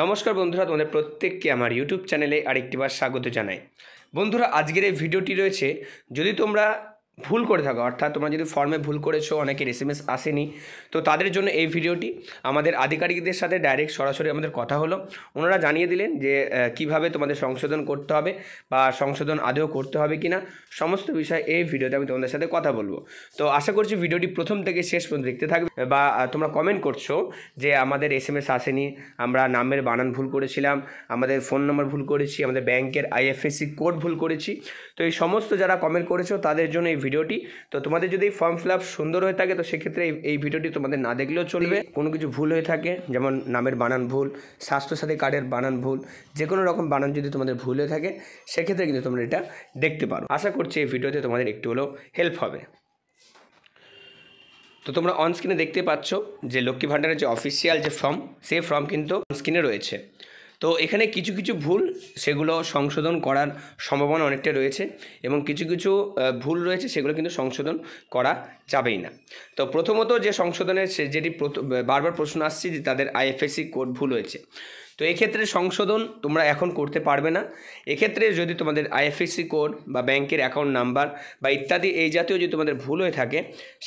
নমস্কার বন্ধুরা তোমাদের প্রত্যেককে আমার ইউটিউব চ্যানেলে আরেকটিবার স্বাগত জানাই বন্ধুরা আজকের এই ভিডিওটি রয়েছে যদি তোমরা ভুল করে থাকো অর্থাৎ তোমরা যদি ফর্মে ভুল করেছো অনেকের এস এম এস আসেনি তো তাদের জন্য এই ভিডিওটি আমাদের আধিকারিকদের সাথে ডাইরেক্ট সরাসরি আমাদের কথা হলো ওনারা জানিয়ে দিলেন যে কিভাবে তোমাদের সংশোধন করতে হবে বা সংশোধন আদৌ করতে হবে কি না সমস্ত বিষয়ে এই ভিডিওতে আমি তোমাদের সাথে কথা বলবো তো আশা করছি ভিডিওটি প্রথম থেকে শেষ পর্যন্ত দেখতে থাকবে বা তোমরা কমেন্ট করছো যে আমাদের এস এম এস আসেনি আমরা নামের বানান ভুল করেছিলাম আমাদের ফোন নম্বর ভুল করেছি আমাদের ব্যাংকের আইএফএসসি কোড ভুল করেছি তো এই সমস্ত যারা কমেন্ট করেছো তাদের জন্য এই ভিডিওটি তো তোমাদের যদি ফর্ম ফিল সুন্দর হয়ে থাকে তো সেক্ষেত্রে এই ভিডিওটি তোমাদের না দেখলেও চলবে কোনো কিছু ভুল হয়ে থাকে যেমন নামের বানান ভুল স্বাস্থ্যসাথী কার্ডের বানান ভুল যে কোনো রকম বানান যদি তোমাদের ভুল হয়ে থাকে সেক্ষেত্রে কিন্তু তোমরা এটা দেখতে পারো আশা করছি এই ভিডিওতে তোমাদের একটু হলেও হেল্প হবে তো তোমরা অনস্ক্রিনে দেখতে পাচ্ছ যে লক্ষ্মী ভাণ্ডারের যে অফিসিয়াল যে ফর্ম সেই ফর্ম কিন্তু অনস্ক্রিনে রয়েছে তো এখানে কিছু কিছু ভুল সেগুলো সংশোধন করার সম্ভাবনা অনেকটা রয়েছে এবং কিছু কিছু ভুল রয়েছে সেগুলো কিন্তু সংশোধন করা যাবেই না তো প্রথমত যে সংশোধনের যেটি বারবার প্রশ্ন আসছে যে তাদের আইএফএসি কোড ভুল হয়েছে তো এক্ষেত্রে সংশোধন তোমরা এখন করতে পারবে না এক্ষেত্রে যদি তোমাদের আইএফএসসি কোড বা ব্যাংকের অ্যাকাউন্ট নাম্বার বা ইত্যাদি এই জাতীয় যদি তোমাদের ভুল হয়ে থাকে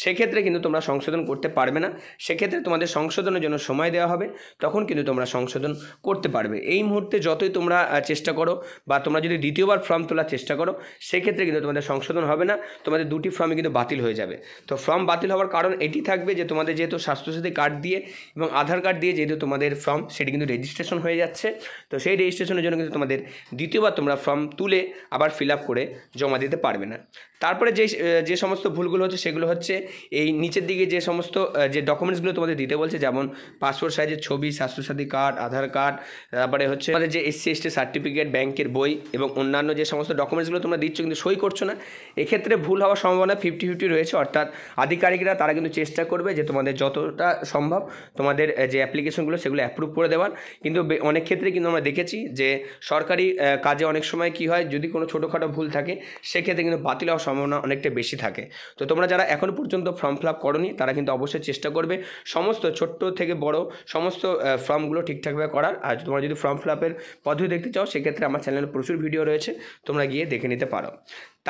সেক্ষেত্রে কিন্তু তোমরা সংশোধন করতে পারবে না সেক্ষেত্রে তোমাদের সংশোধনের জন্য সময় দেওয়া হবে তখন কিন্তু তোমরা সংশোধন করতে পারবে এই মুহূর্তে যতই তোমরা চেষ্টা করো বা তোমরা যদি দ্বিতীয়বার ফর্ম তোলার চেষ্টা করো সেক্ষেত্রে কিন্তু তোমাদের সংশোধন হবে না তোমাদের দুটি ফর্মই কিন্তু বাতিল হয়ে যাবে তো ফর্ম বাতিল হওয়ার কারণ এটি থাকবে যে তোমাদের যেহেতু স্বাস্থ্যসাথী কার্ড দিয়ে এবং আধার কার্ড দিয়ে যেহেতু তোমাদের ফর্ম সেটি কিন্তু রেজিস্ট্রেশন রেজিস্ট্রেশন হয়ে যাচ্ছে তো সেই রেজিস্ট্রেশনের জন্য কিন্তু তোমাদের দ্বিতীয়বার তোমরা ফর্ম তুলে আবার ফিল আপ করে জমা দিতে পারবে না তারপরে যে যে সমস্ত ভুলগুলো হচ্ছে সেগুলো হচ্ছে এই নিচের দিকে যে সমস্ত যে ডকুমেন্টসগুলো তোমাদের দিতে বলছে যেমন পাসপোর্ট সাইজের ছবি স্বাস্থ্যসাথী কার্ড আধার কার্ড তারপরে হচ্ছে আমাদের যে এসসি এসটি সার্টিফিকেট ব্যাংকের বই এবং অন্যান্য যে সমস্ত ডকুমেন্টসগুলো তোমরা দিচ্ছ কিন্তু সই করছো না এক্ষেত্রে ভুল হওয়ার সম্ভাবনা ফিফটি ফিফটি রয়েছে অর্থাৎ আধিকারিকরা তারা কিন্তু চেষ্টা করবে যে তোমাদের যতটা সম্ভব তোমাদের যে অ্যাপ্লিকেশনগুলো সেগুলো অ্যাপ্রুভ করে দেওয়ার কিন্তু অনেক ক্ষেত্রে কিন্তু আমরা দেখেছি যে সরকারি কাজে অনেক সময় কি হয় যদি কোনো ছোটোখাটো ভুল থাকে সেক্ষেত্রে কিন্তু বাতিল হওয়ার সম্ভাবনা অনেকটা বেশি থাকে তো তোমরা যারা এখনও পর্যন্ত ফর্ম ফিল আপ করনি তারা কিন্তু অবশ্যই চেষ্টা করবে সমস্ত ছোট্ট থেকে বড় সমস্ত ফর্মগুলো ঠিকঠাকভাবে করার আর তোমরা যদি ফর্ম ফিল আপের পদ্ধতি দেখতে চাও সেক্ষেত্রে আমার চ্যানেলে প্রচুর ভিডিও রয়েছে তোমরা গিয়ে দেখে নিতে পারো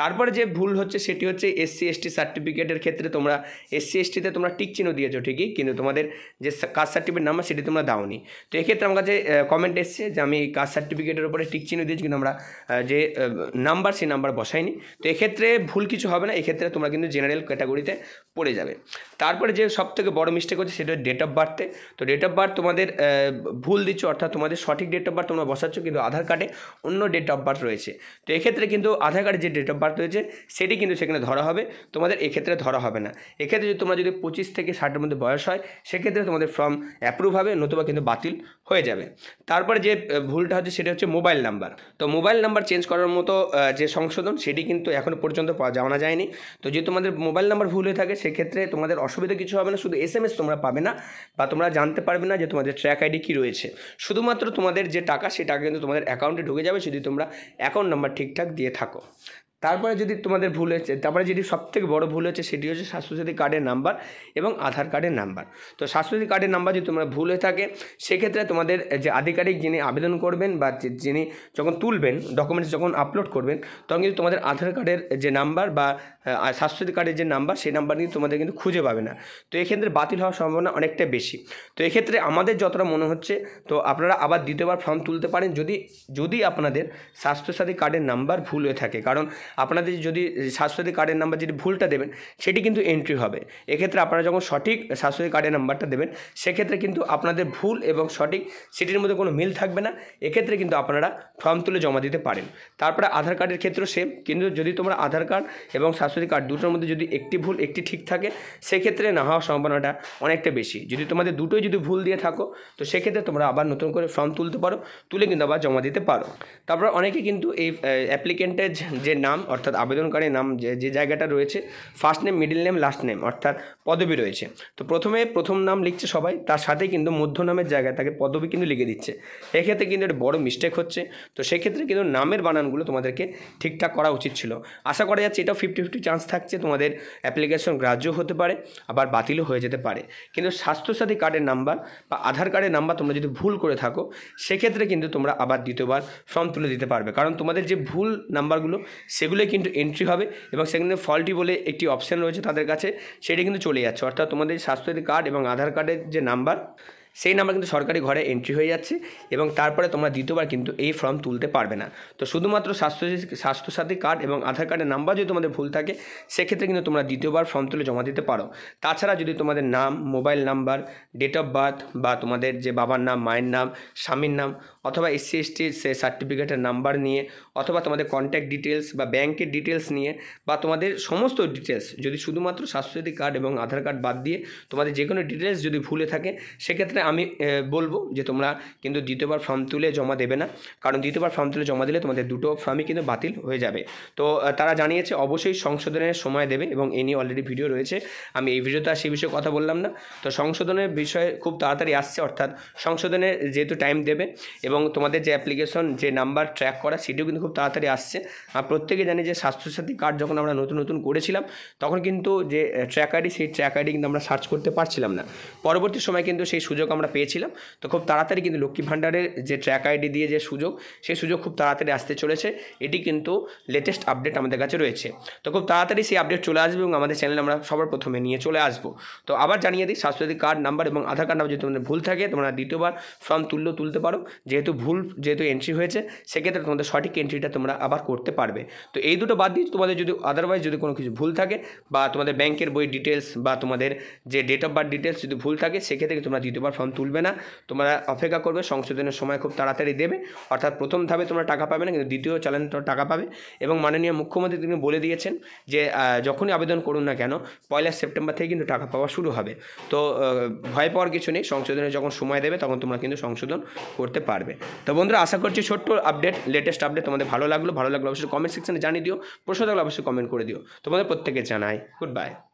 তারপরে যে ভুল হচ্ছে সেটি হচ্ছে এসসি এসটি সার্টিফিকেটের ক্ষেত্রে তোমরা এসসি এসটিতে তোমরা টিক চিহ্ন দিয়েছো ঠিকই কিন্তু তোমাদের যে কাস্ট সার্টিফিকেট নাম্বার সেটি তোমরা দাওনি তো এক্ষেত্রে আমার কাছে কমেন্ট এসছে যে আমি কাস্ট সার্টিফিকেটের উপরে টিক চিহ্ন দিয়েছি কিন্তু আমরা যে নাম্বার সেই নাম্বার বসাইনি তো এক্ষেত্রে ভুল কিছু হবে না এক্ষেত্রে তোমরা কিন্তু জেনারেল ক্যাটাগরিতে পড়ে যাবে তারপরে যে সব থেকে বড়ো মিস্টেক হচ্ছে সেটা ডেট অফ বার্থে তো ডেট অফ বার্থ তোমাদের ভুল দিচ্ছ অর্থাৎ তোমাদের সঠিক ডেট অফ বার্থ তোমরা বসাচ্ছ কিন্তু আধার কার্ডে অন্য ডেট অফ বার্থ রয়েছে তো এক্ষেত্রে কিন্তু আধার কার্ডে যে ডেট অফ বার্থ পার্ট রয়েছে সেটি কিন্তু সেখানে ধরা হবে তোমাদের এক্ষেত্রে ধরা হবে না এক্ষেত্রে যদি তোমরা যদি পঁচিশ থেকে ষাটের মধ্যে বয়স হয় সেক্ষেত্রে তোমাদের ফর্ম অ্যাপ্রুভ হবে নতুবা কিন্তু বাতিল হয়ে যাবে তারপর যে ভুলটা হচ্ছে সেটা হচ্ছে মোবাইল নাম্বার তো মোবাইল নাম্বার চেঞ্জ করার মতো যে সংশোধন সেটি কিন্তু এখনও পর্যন্ত পাওয়া জানা যায়নি তো যদি তোমাদের মোবাইল নাম্বার ভুল হয়ে থাকে সেক্ষেত্রে তোমাদের অসুবিধা কিছু হবে না শুধু এস এম এস তোমরা পাবে না বা তোমরা জানতে পারবে না যে তোমাদের ট্র্যাক আইডি কী রয়েছে শুধুমাত্র তোমাদের যে টাকা সেই টাকা কিন্তু তোমাদের অ্যাকাউন্টে ঢুকে যাবে যদি তোমরা অ্যাকাউন্ট নাম্বার ঠিকঠাক দিয়ে থাকো তারপরে যদি তোমাদের ভুল হয়েছে তারপরে যেটি সবথেকে বড় ভুল হয়েছে সেটি হচ্ছে স্বাস্থ্যসাথী কার্ডের নাম্বার এবং আধার কার্ডের নাম্বার তো স্বাস্থ্যসাথী কার্ডের নাম্বার যদি তোমরা ভুল হয়ে থাকে সেক্ষেত্রে তোমাদের যে আধিকারিক যিনি আবেদন করবেন বা যিনি যখন তুলবেন ডকুমেন্টস যখন আপলোড করবেন তখন কিন্তু তোমাদের আধার কার্ডের যে নাম্বার বা স্বাস্থ্যসাথী কার্ডের যে নাম্বার সেই নাম্বার কিন্তু তোমাদের কিন্তু খুঁজে পাবে না তো এক্ষেত্রে বাতিল হওয়ার সম্ভাবনা অনেকটা বেশি তো এক্ষেত্রে আমাদের যতটা মনে হচ্ছে তো আপনারা আবার দ্বিতীয়বার ফর্ম তুলতে পারেন যদি যদি আপনাদের স্বাস্থ্যসাথী কার্ডের নাম্বার ভুল হয়ে থাকে কারণ আপনাদের যদি স্বাস্থ্যসাথী কার্ডের নাম্বার যদি ভুলটা দেবেন সেটি কিন্তু এন্ট্রি হবে এক্ষেত্রে আপনারা যখন সঠিক স্বাস্থ্যসাথী কার্ডের নাম্বারটা দেবেন সেক্ষেত্রে কিন্তু আপনাদের ভুল এবং সঠিক সেটির মধ্যে কোনো মিল থাকবে না এক্ষেত্রে কিন্তু আপনারা ফর্ম তুলে জমা দিতে পারেন তারপরে আধার কার্ডের ক্ষেত্রেও সেম কিন্তু যদি তোমরা আধার কার্ড এবং স্বাস্থ্যসাথী কার্ড দুটোর মধ্যে যদি একটি ভুল একটি ঠিক থাকে সেক্ষেত্রে না হওয়ার সম্ভাবনাটা অনেকটা বেশি যদি তোমাদের দুটোই যদি ভুল দিয়ে থাকো তো সেক্ষেত্রে তোমরা আবার নতুন করে ফর্ম তুলতে পারো তুলে কিন্তু আবার জমা দিতে পারো তারপর অনেকে কিন্তু এই অ্যাপ্লিকেন্টের যে নাম নাম অর্থাৎ আবেদনকারীর নাম যে যে জায়গাটা রয়েছে first name middle name last name অর্থাৎ পদবি রয়েছে তো প্রথমে প্রথম নাম লিখছে সবাই তার সাথে কিন্তু মধ্য নামের জায়গায় তাকে পদবি কিন্তু লিখে দিচ্ছে এক্ষেত্রে কিন্তু একটা বড় মিস্টেক হচ্ছে তো সেক্ষেত্রে কিন্তু নামের বানানগুলো তোমাদেরকে ঠিকঠাক করা উচিত ছিল আশা করা যাচ্ছে এটাও ফিফটি ফিফটি চান্স থাকছে তোমাদের অ্যাপ্লিকেশন গ্রাহ্য হতে পারে আবার বাতিলও হয়ে যেতে পারে কিন্তু স্বাস্থ্যসাথী কার্ডের নাম্বার বা আধার কার্ডের নাম্বার তোমরা যদি ভুল করে থাকো সেক্ষেত্রে কিন্তু তোমরা আবার দ্বিতীয়বার ফর্ম তুলে দিতে পারবে কারণ তোমাদের যে ভুল নাম্বারগুলো সে সেগুলোই কিন্তু এন্ট্রি হবে এবং সেখানে ফলটি বলে একটি অপশান রয়েছে তাদের কাছে সেটি কিন্তু চলে যাচ্ছে অর্থাৎ তোমাদের স্বাস্থ্যসাথী কার্ড এবং আধার কার্ডের যে নাম্বার সেই নাম্বার কিন্তু সরকারি ঘরে এন্ট্রি হয়ে যাচ্ছে এবং তারপরে তোমরা দ্বিতীয়বার কিন্তু এই ফর্ম তুলতে পারবে না তো শুধুমাত্র স্বাস্থ্য স্বাস্থ্যসাথী কার্ড এবং আধার কার্ডের নাম্বার যদি তোমাদের ভুল থাকে সেক্ষেত্রে কিন্তু তোমরা দ্বিতীয়বার ফর্ম তুলে জমা দিতে পারো তাছাড়া যদি তোমাদের নাম mobile number date of birth বা তোমাদের যে বাবার নাম মায়ের নাম স্বামীর নাম অথবা এসসি এসটি সে সার্টিফিকেটের নাম্বার নিয়ে অথবা তোমাদের কন্ট্যাক্ট ডিটেলস বা ব্যাংকের ডিটেলস নিয়ে বা তোমাদের সমস্ত ডিটেলস যদি শুধুমাত্র স্বাস্থ্যসাথী কার্ড এবং আধার কার্ড বাদ দিয়ে তোমাদের যে কোনো ডিটেলস যদি ভুলে থাকে সেক্ষেত্রে আমি বলবো যে তোমরা কিন্তু দ্বিতীয়বার ফর্ম তুলে জমা দেবে না কারণ দ্বিতীয়বার ফর্ম তুলে জমা দিলে তোমাদের দুটো ফর্মই কিন্তু বাতিল হয়ে যাবে তো তারা জানিয়েছে অবশ্যই সংশোধনের সময় দেবে এবং এ নিয়ে অলরেডি ভিডিও রয়েছে আমি এই ভিডিওতে আর সেই বিষয়ে কথা বললাম না তো সংশোধনের বিষয়ে খুব তাড়াতাড়ি আসছে অর্থাৎ সংশোধনের যেহেতু টাইম দেবে এবং তোমাদের যে অ্যাপ্লিকেশন যে নাম্বার ট্র্যাক করা সেটিও কিন্তু খুব তাড়াতাড়ি আসছে আর প্রত্যেকে জানি যে স্বাস্থ্যসাথী কার্ড যখন আমরা নতুন নতুন করেছিলাম তখন কিন্তু যে ট্র্যাক আইডি সেই ট্র্যাক আইডি কিন্তু আমরা সার্চ করতে পারছিলাম না পরবর্তী সময় কিন্তু সেই সুযোগ আমরা পেয়েছিলাম তো খুব তাড়াতাড়ি কিন্তু লক্ষ্মী ভাণ্ডারের যে ট্র্যাক আইডি দিয়ে যে সুযোগ সেই সুযোগ খুব তাড়াতাড়ি আসতে চলেছে এটি কিন্তু লেটেস্ট আপডেট আমাদের কাছে রয়েছে তো খুব তাড়াতাড়ি সেই আপডেট চলে আসবে এবং আমাদের চ্যানেল আমরা সবার প্রথমে নিয়ে চলে আসবো তো আবার জানিয়ে দিই স্বাস্থ্যসাথী কার্ড নাম্বার এবং আধার কার্ড নাম্বার যদি তোমাদের ভুল থাকে তোমরা দ্বিতীয়বার ফর্ম তুললেও তুলতে পারো যেহেতু ভুল যেহেতু এন্ট্রি হয়েছে সেক্ষেত্রে তোমাদের সঠিক এন্ট্রিটা তোমরা আবার করতে পারবে তো এই দুটো বাদ দিয়ে তোমাদের যদি আদারওয়াইজ যদি কোনো কিছু ভুল থাকে বা তোমাদের ব্যাংকের বই ডিটেলস বা তোমাদের যে ডেট অফ বার্থ ডিটেলস যদি ভুল থাকে সেক্ষেত্রে তোমরা দ্বিতীয়বার ফর্ম তুলবে না তোমরা অপেক্ষা করবে সংশোধনের সময় খুব তাড়াতাড়ি দেবে অর্থাৎ প্রথম ধাপে তোমরা টাকা পাবে না কিন্তু দ্বিতীয় চ্যালেঞ্জ তোমরা টাকা পাবে এবং মাননীয় মুখ্যমন্ত্রী তিনি বলে দিয়েছেন যে যখনই আবেদন করুন না কেন পয়লা সেপ্টেম্বর থেকে কিন্তু টাকা পাওয়া শুরু হবে তো ভয় পাওয়ার কিছু নেই সংশোধনের যখন সময় দেবে তখন তোমরা কিন্তু সংশোধন করতে পারবে তো বন্ধুরা আশা করছি ছোট্ট আপডেট লেটেস্ট আপডেট তোমাদের ভালো লাগলো ভালো লাগলো অবশ্যই কমেন্ট সেকশনে জানিয়ে দিও প্রশ্ন থাকলে অবশ্যই কমেন্ট করে দিও তোমাদের প্রত্যেকে জানাই গুড বাই